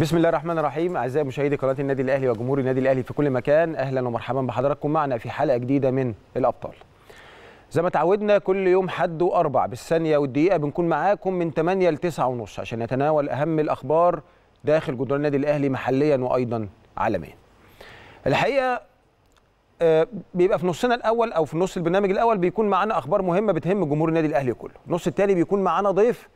بسم الله الرحمن الرحيم اعزائي مشاهدي قناه النادي الاهلي وجمهور النادي الاهلي في كل مكان اهلا ومرحبا بحضراتكم معنا في حلقه جديده من الابطال زي ما تعودنا كل يوم حد واربع بالثانيه والدقيقه بنكون معاكم من 8 ل 9 ونص عشان نتناول اهم الاخبار داخل جدران النادي الاهلي محليا وايضا عالميا الحقيقه آه، بيبقى في نصنا الاول او في نص البرنامج الاول بيكون معانا اخبار مهمه بتهم جمهور النادي الاهلي كله النص الثاني بيكون معانا ضيف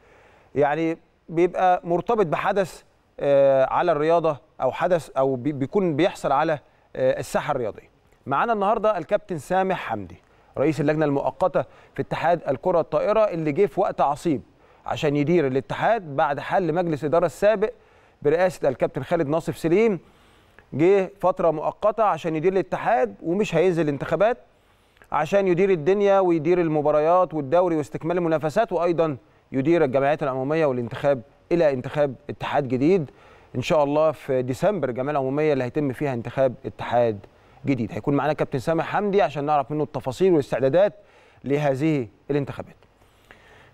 يعني بيبقى مرتبط بحدث آه، على الرياضه او حدث او بيكون بيحصل على آه، الساحه الرياضيه معانا النهارده الكابتن سامح حمدي رئيس اللجنه المؤقته في اتحاد الكره الطائره اللي جه في وقت عصيب عشان يدير الاتحاد بعد حل مجلس اداره السابق برئاسه الكابتن خالد ناصف سليم جه فتره مؤقته عشان يدير الاتحاد ومش هينزل انتخابات عشان يدير الدنيا ويدير المباريات والدوري واستكمال المنافسات وايضا يدير الجمعيات العموميه والانتخاب الى انتخاب اتحاد جديد ان شاء الله في ديسمبر جمعيه العموميه اللي هيتم فيها انتخاب اتحاد جديد هيكون معانا كابتن سامح حمدي عشان نعرف منه التفاصيل والاستعدادات لهذه الانتخابات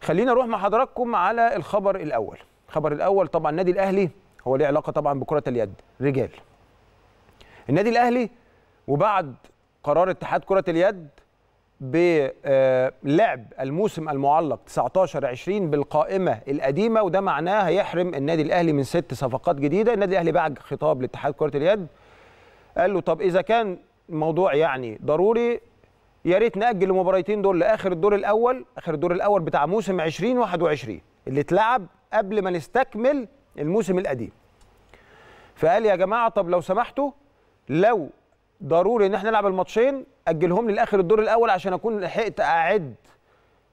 خلينا نروح مع حضراتكم على الخبر الاول الخبر الاول طبعا النادي الاهلي هو ليه علاقه طبعا بكره اليد رجال النادي الاهلي وبعد قرار اتحاد كره اليد بلعب الموسم المعلق 19 20 بالقائمه القديمه وده معناه هيحرم النادي الاهلي من ست صفقات جديده النادي الاهلي بعد خطاب لاتحاد كره اليد قال له طب اذا كان الموضوع يعني ضروري يا ريت ناجل المباراتين دول لاخر الدور الاول اخر الدور الاول بتاع موسم 20 21 اللي اتلعب قبل ما نستكمل الموسم القديم فقال يا جماعه طب لو سمحتوا لو ضروري ان احنا نلعب الماتشين اجلهم للاخر الدور الاول عشان اكون لحقت اعد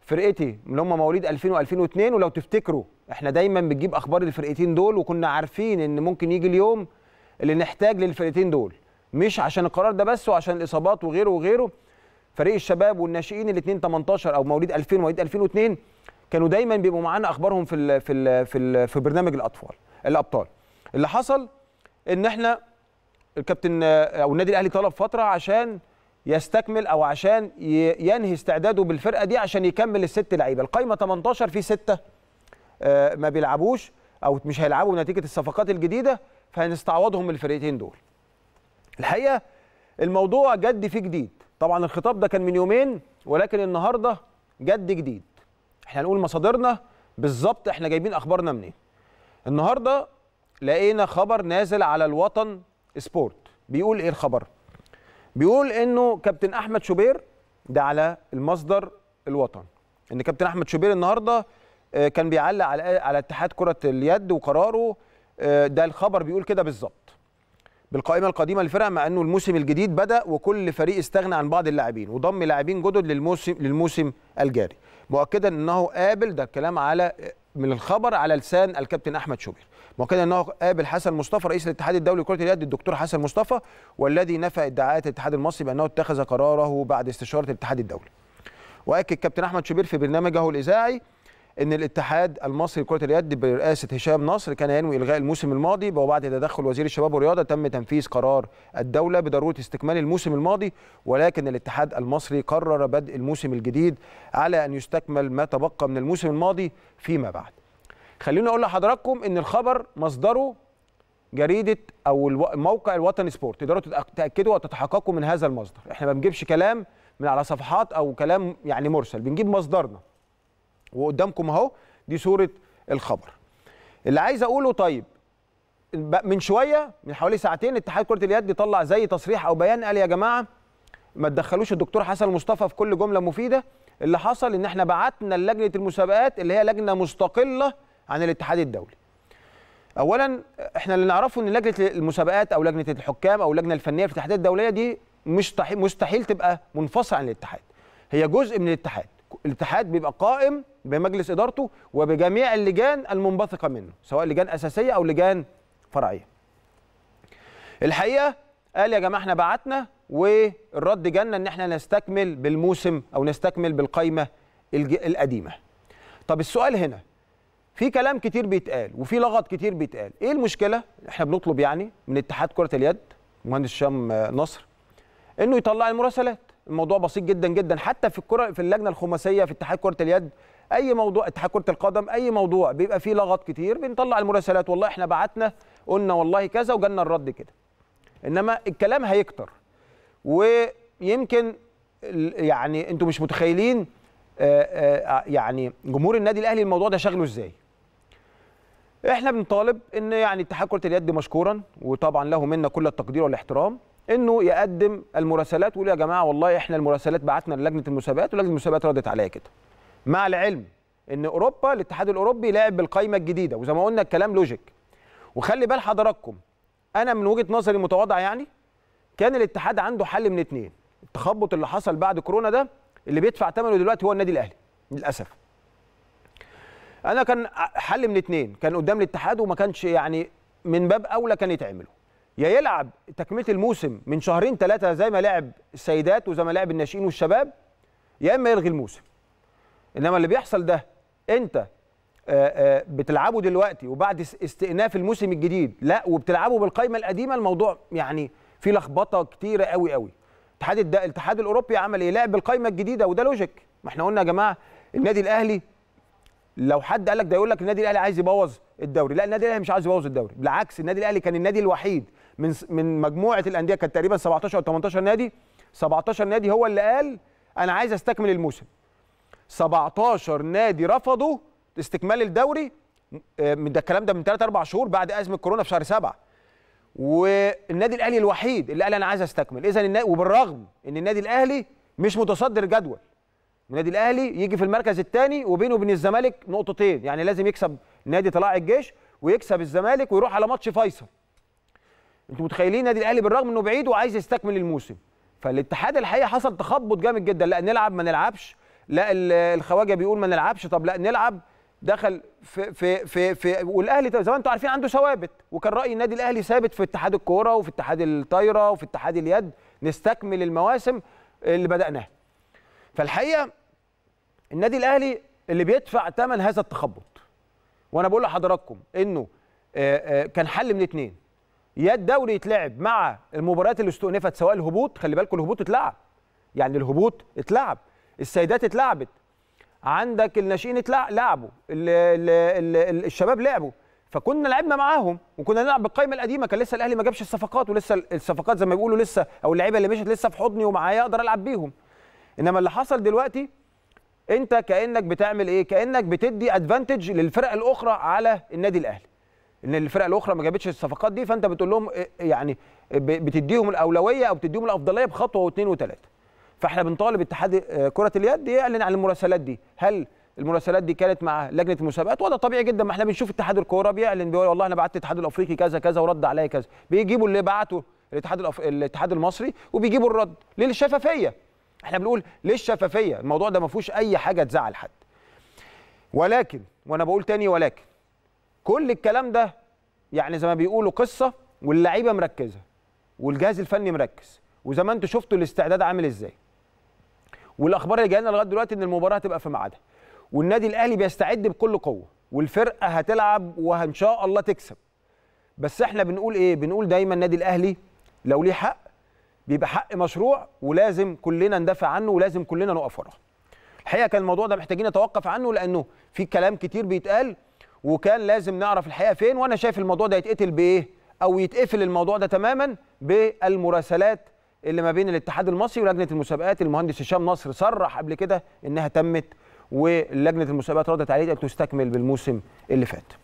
فرقتي اللي هم مواليد 2000 و2002 ولو تفتكروا احنا دايما بنجيب اخبار الفرقتين دول وكنا عارفين ان ممكن يجي اليوم اللي نحتاج للفرقتين دول مش عشان القرار ده بس وعشان الاصابات وغيره وغيره فريق الشباب والناشئين الاثنين 18 او مواليد 2000 ومواليد 2002 كانوا دايما بيبقوا معانا اخبارهم في الـ في الـ في, الـ في برنامج الاطفال الابطال اللي حصل ان احنا الكابتن او النادي الاهلي طلب فتره عشان يستكمل او عشان ينهي استعداده بالفرقه دي عشان يكمل الست لعيبه القايمه 18 في ستة آه، ما بيلعبوش او مش هيلعبوا نتيجه الصفقات الجديده فهنستعوضهم الفرقتين دول الحقيقه الموضوع جد في جديد طبعا الخطاب ده كان من يومين ولكن النهارده جد جديد احنا هنقول مصادرنا بالظبط احنا جايبين اخبارنا منين النهارده لقينا خبر نازل على الوطن سبورت بيقول ايه الخبر بيقول انه كابتن احمد شوبير ده على المصدر الوطن ان كابتن احمد شوبير النهارده آه، كان بيعلق على آه، على اتحاد كره اليد وقراره آه، ده الخبر بيقول كده بالظبط بالقائمه القديمه للفرقه مع انه الموسم الجديد بدا وكل فريق استغنى عن بعض اللاعبين وضم لاعبين جدد للموسم للموسم الجاري مؤكدا انه قابل ده الكلام على من الخبر على لسان الكابتن احمد شوبير مؤكدا انه قابل حسن مصطفى رئيس الاتحاد الدولي لكره اليد الدكتور حسن مصطفى والذي نفى ادعاءات الاتحاد المصري بانه اتخذ قراره بعد استشاره الاتحاد الدولي. واكد كابتن احمد شوبير في برنامجه الاذاعي ان الاتحاد المصري لكره اليد برئاسه هشام نصر كان ينوي الغاء الموسم الماضي وبعد تدخل وزير الشباب والرياضه تم تنفيذ قرار الدوله بضروره استكمال الموسم الماضي ولكن الاتحاد المصري قرر بدء الموسم الجديد على ان يستكمل ما تبقى من الموسم الماضي فيما بعد. خليني اقول لحضراتكم ان الخبر مصدره جريده او الموقع الوطني سبورت تقدروا تاكدوا وتتحققوا من هذا المصدر احنا ما بنجيبش كلام من على صفحات او كلام يعني مرسل بنجيب مصدرنا وقدامكم اهو دي صوره الخبر اللي عايز اقوله طيب من شويه من حوالي ساعتين اتحاد كره اليد طلع زي تصريح او بيان قال يا جماعه ما تدخلوش الدكتور حسن مصطفى في كل جمله مفيده اللي حصل ان احنا بعتنا لجنه المسابقات اللي هي لجنه مستقله عن الاتحاد الدولي اولا احنا اللي نعرفه ان لجنه المسابقات او لجنه الحكام او اللجنه الفنيه في الاتحادات الدوليه دي مش مستحيل تبقى منفصله عن الاتحاد هي جزء من الاتحاد الاتحاد بيبقى قائم بمجلس ادارته وبجميع اللجان المنبثقه منه سواء لجان اساسيه او لجان فرعيه الحقيقه قال يا جماعه احنا بعتنا والرد جانا ان احنا نستكمل بالموسم او نستكمل بالقائمه القديمه طب السؤال هنا في كلام كتير بيتقال وفي لغط كتير بيتقال ايه المشكله احنا بنطلب يعني من اتحاد كره اليد مهندس هشام نصر انه يطلع المراسلات الموضوع بسيط جدا جدا حتى في الكره في اللجنه الخماسيه في اتحاد كره اليد اي موضوع اتحاد كره القدم اي موضوع بيبقى فيه لغط كتير بنطلع المراسلات والله احنا بعتنا قلنا والله كذا وجالنا الرد كده انما الكلام هيكتر ويمكن يعني انتوا مش متخيلين يعني جمهور النادي الاهلي الموضوع ده شغله ازاي احنا بنطالب ان يعني اتحاد كره اليد مشكورا وطبعا له منا كل التقدير والاحترام انه يقدم المراسلات ويقول يا جماعه والله احنا المراسلات بعتنا للجنه المسابقات ولجنه المسابقات ردت عليها كده مع العلم ان اوروبا الاتحاد الاوروبي لاعب بالقائمه الجديده وزي ما قلنا الكلام لوجيك وخلي بال حضراتكم انا من وجهه نظري المتواضعه يعني كان الاتحاد عنده حل من اتنين التخبط اللي حصل بعد كورونا ده اللي بيدفع ثمنه دلوقتي هو النادي الاهلي للاسف انا كان حل من اتنين كان قدام الاتحاد وما كانش يعني من باب اولى كان يتعمله يا يلعب تكمله الموسم من شهرين ثلاثه زي ما لعب السيدات وزي ما لعب الناشئين والشباب يا اما يلغي الموسم انما اللي بيحصل ده انت بتلعبه دلوقتي وبعد استئناف الموسم الجديد لا وبتلعبه بالقائمه القديمه الموضوع يعني في لخبطه كتيره قوي قوي الاتحاد الاتحاد الاوروبي عمل ايه لعب بالقائمه الجديده وده لوجيك ما احنا قلنا يا جماعه النادي الاهلي لو حد قال لك ده يقول لك النادي الاهلي عايز يبوظ الدوري لا النادي الاهلي مش عايز يبوظ الدوري بالعكس النادي الاهلي كان النادي الوحيد من من مجموعه الانديه كانت تقريبا 17 او 18 نادي 17 نادي هو اللي قال انا عايز استكمل الموسم 17 نادي رفضوا استكمال الدوري آه، من ده الكلام ده من 3 4 شهور بعد ازمه كورونا في شهر 7 والنادي الاهلي الوحيد اللي قال انا عايز استكمل اذا وبالرغم ان النادي الاهلي مش متصدر الجدول النادي الاهلي يجي في المركز الثاني وبينه وبين الزمالك نقطتين يعني لازم يكسب نادي طلائع الجيش ويكسب الزمالك ويروح على ماتش فيصل انتوا متخيلين النادي الاهلي بالرغم انه بعيد وعايز يستكمل الموسم فالاتحاد الحقيقه حصل تخبط جامد جدا لا نلعب ما نلعبش لا الخواجه بيقول ما نلعبش طب لا نلعب دخل في في في, في والاهلي زي ما انتم عارفين عنده ثوابت وكان راي النادي الاهلي ثابت في اتحاد الكوره وفي اتحاد الطايره وفي اتحاد اليد نستكمل المواسم اللي بداناها فالحقيقه النادي الاهلي اللي بيدفع ثمن هذا التخبط وانا بقول لحضراتكم انه آه، آه، كان حل من اتنين يا الدوري يتلعب مع المباريات اللي استؤنفت سواء الهبوط خلي بالكم الهبوط اتلعب يعني الهبوط اتلعب السيدات اتلعبت عندك الناشئين لعبوا الشباب لعبوا فكنا لعبنا معاهم وكنا نلعب بالقائمه القديمه كان لسه الاهلي ما جابش الصفقات ولسه الصفقات زي ما بيقولوا لسه او اللعيبه اللي مشت لسه في حضني ومعايا اقدر العب بيهم انما اللي حصل دلوقتي انت كانك بتعمل ايه كانك بتدي ادفانتج للفرق الاخرى على النادي الاهلي ان الفرق الاخرى ما جابتش الصفقات دي فانت بتقول لهم آه، يعني بتديهم الاولويه او بتديهم الافضليه بخطوه واثنين وثلاثه فاحنا بنطالب اتحاد آه، كره اليد يعلن عن المراسلات دي هل المراسلات دي كانت مع لجنه المسابقات وده طبيعي جدا ما احنا بنشوف اتحاد الكوره بيعلن بيقول والله انا بعت الاتحاد الافريقي كذا كذا ورد عليا كذا بيجيبوا اللي بعته الاتحاد الاتحاد المصري وبيجيبوا الرد للشفافيه احنا بنقول ليه الشفافيه الموضوع ده ما فيهوش اي حاجه تزعل حد ولكن وانا بقول تاني ولكن كل الكلام ده يعني زي ما بيقولوا قصه واللعيبه مركزه والجهاز الفني مركز وزي ما انتم شفتوا الاستعداد عامل ازاي والاخبار اللي جايه لنا لغايه دلوقتي ان المباراه هتبقى في ميعادها والنادي الاهلي بيستعد بكل قوه والفرقه هتلعب وان شاء الله تكسب بس احنا بنقول ايه بنقول دايما النادي الاهلي لو ليه حق بيبقى حق مشروع ولازم كلنا ندافع عنه ولازم كلنا نقف وراه الحقيقه كان الموضوع ده محتاجين نتوقف عنه لانه في كلام كتير بيتقال وكان لازم نعرف الحقيقه فين وانا شايف الموضوع ده يتقتل بايه او يتقفل الموضوع ده تماما بالمراسلات اللي ما بين الاتحاد المصري ولجنه المسابقات المهندس هشام نصر صرح قبل كده انها تمت ولجنه المسابقات ردت عليه قالت تستكمل بالموسم اللي فات